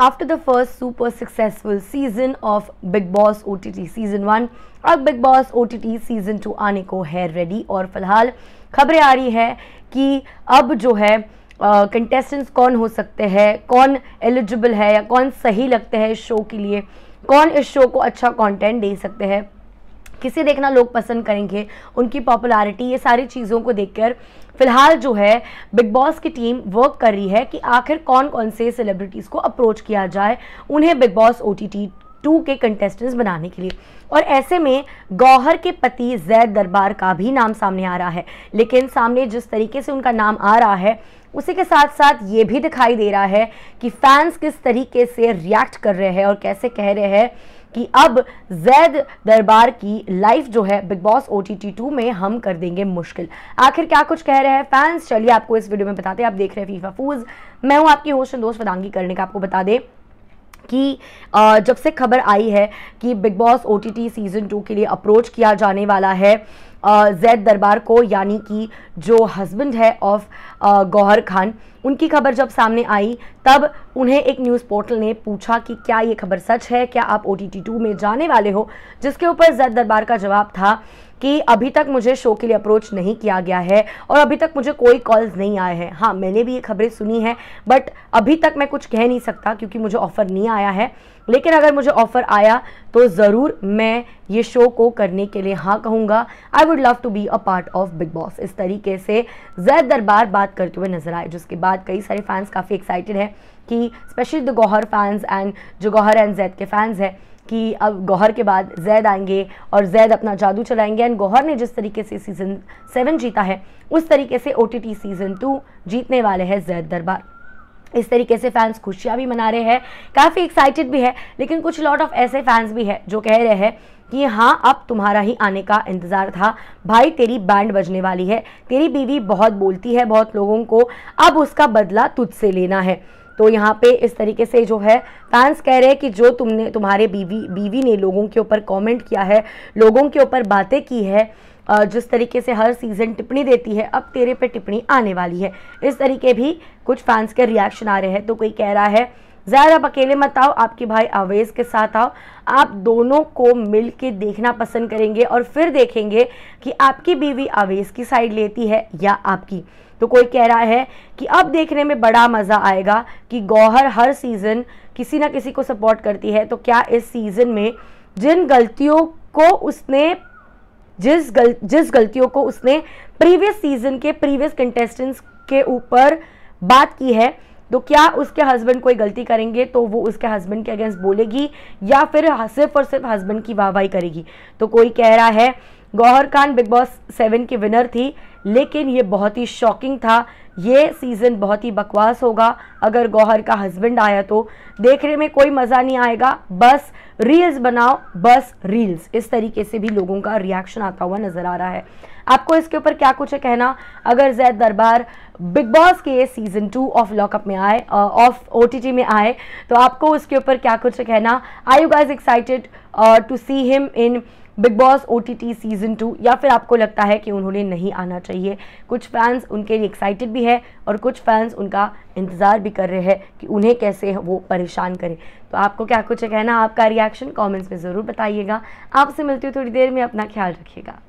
after the successful season of Bigg Boss O T T season one और Bigg अब O T T season two आने को है ready और फिलहाल खबरें आ रही है कि अब जो है कंटेस्टेंट्स uh, कौन हो सकते हैं कौन एलिजिबल है या कौन सही लगते हैं शो के लिए कौन इस शो को अच्छा कंटेंट दे सकते हैं किसे देखना लोग पसंद करेंगे उनकी पॉपुलैरिटी ये सारी चीज़ों को देखकर फिलहाल जो है बिग बॉस की टीम वर्क कर रही है कि आखिर कौन कौन से सेलिब्रिटीज़ को अप्रोच किया जाए उन्हें Bigg Boss O T two के कंटेस्टेंट्स बनाने के लिए और ऐसे में गौहर के पति जैद दरबार का भी नाम सामने आ रहा है लेकिन सामने जिस तरीके से उनका नाम आ रहा है उसी के साथ साथ ये भी दिखाई दे रहा है कि फैंस किस तरीके से रिएक्ट कर रहे हैं और कैसे कह रहे हैं कि अब जैद दरबार की लाइफ जो है बिग बॉस ओ टी में हम कर देंगे मुश्किल आखिर क्या कुछ कह रहे हैं फैंस चलिए आपको इस वीडियो में बताते हैं आप देख रहे हैं फीफा फूज मैं हूँ आपकी होश दोस्त वदांगी करने का आपको बता दें कि जब से खबर आई है कि Bigg Boss O T T season two के लिए अप्रोच किया जाने वाला है जैद दरबार को यानी कि जो हस्बैंड है ऑफ गौहर खान उनकी खबर जब सामने आई तब उन्हें एक न्यूज़ पोर्टल ने पूछा कि क्या ये खबर सच है क्या आप ओ टी टी टू में जाने वाले हो जिसके ऊपर जैद दरबार का जवाब था कि अभी तक मुझे शो के लिए अप्रोच नहीं किया गया है और अभी तक मुझे कोई कॉल्स नहीं आए हैं हाँ मैंने भी ये खबरें सुनी हैं बट अभी तक मैं कुछ कह नहीं सकता क्योंकि मुझे ऑफ़र नहीं आया है लेकिन अगर मुझे ऑफ़र आया तो ज़रूर मैं ये शो को करने के लिए हाँ कहूँगा I would love to be a part of Bigg Boss इस तरीके से जैद दरबार बात करते हुए नजर आए जिसके बाद कई सारे फैंस काफ़ी एक्साइटेड हैं कि specially the Gauahar fans and जो गौहर एंड जैद के फैंस हैं कि अब गौहर के बाद जैद आएंगे और जैद अपना जादू चलाएंगे एंड गौहर ने जिस तरीके से सीज़न सेवन जीता है उस तरीके से ओ सीज़न टू जीतने वाले हैं जैद दरबार इस तरीके से फैंस खुशियाँ भी मना रहे हैं काफ़ी एक्साइटेड भी है लेकिन कुछ लॉट ऑफ ऐसे फैंस भी हैं जो कह रहे हैं कि हाँ अब तुम्हारा ही आने का इंतज़ार था भाई तेरी बैंड बजने वाली है तेरी बीवी बहुत बोलती है बहुत लोगों को अब उसका बदला तुझसे लेना है तो यहाँ पे इस तरीके से जो है फैंस कह रहे हैं कि जो तुमने तुम्हारे बीवी बीवी ने लोगों के ऊपर कमेंट किया है लोगों के ऊपर बातें की है जिस तरीके से हर सीज़न टिप्पणी देती है अब तेरे पे टिप्पणी आने वाली है इस तरीके भी कुछ फैंस के रिएक्शन आ रहे हैं तो कोई कह रहा है ज़ाहिर आप अकेले मत आओ आपके भाई अवेज़ के साथ आओ आप दोनों को मिल के देखना पसंद करेंगे और फिर देखेंगे कि आपकी बीवी अवेज़ की साइड लेती है या आपकी तो कोई कह रहा है कि अब देखने में बड़ा मज़ा आएगा कि गौहर हर सीज़न किसी ना किसी को सपोर्ट करती है तो क्या इस सीज़न में जिन गलतियों को उसने जिस गल जिस गलतियों को उसने प्रीवियस सीजन के प्रीवियस कंटेस्टेंट्स के ऊपर बात की है तो क्या उसके हस्बैंड कोई गलती करेंगे तो वो उसके हस्बैंड के अगेंस्ट बोलेगी या फिर सिर्फ और सिर्फ हस्बैंड की वाहवाही करेगी तो कोई कह रहा है Gauahar Khan Bigg Boss seven की विनर थी लेकिन ये बहुत ही शॉकिंग था ये सीज़न बहुत ही बकवास होगा अगर गौहर का हस्बैंड आया तो देखने में कोई मज़ा नहीं आएगा बस रील्स बनाओ बस रील्स इस तरीके से भी लोगों का रिएक्शन आता हुआ नज़र आ रहा है आपको इसके ऊपर क्या कुछ है कहना अगर जैद दरबार बिग बॉस के सीज़न टू ऑफ लॉकअप में आए ऑफ ओ में आए तो आपको उसके ऊपर क्या कुछ है कहना I you guys excited to see him in Bigg Boss O season two या फिर आपको लगता है कि उन्होंने नहीं आना चाहिए कुछ फैंस उनके लिए एक्साइटेड भी है और कुछ फैंस उनका इंतज़ार भी कर रहे हैं कि उन्हें कैसे वो परेशान करें तो आपको क्या कुछ है कहना आपका रिएक्शन कमेंट्स में ज़रूर बताइएगा आपसे मिलती हूँ थोड़ी देर में अपना ख्याल रखिएगा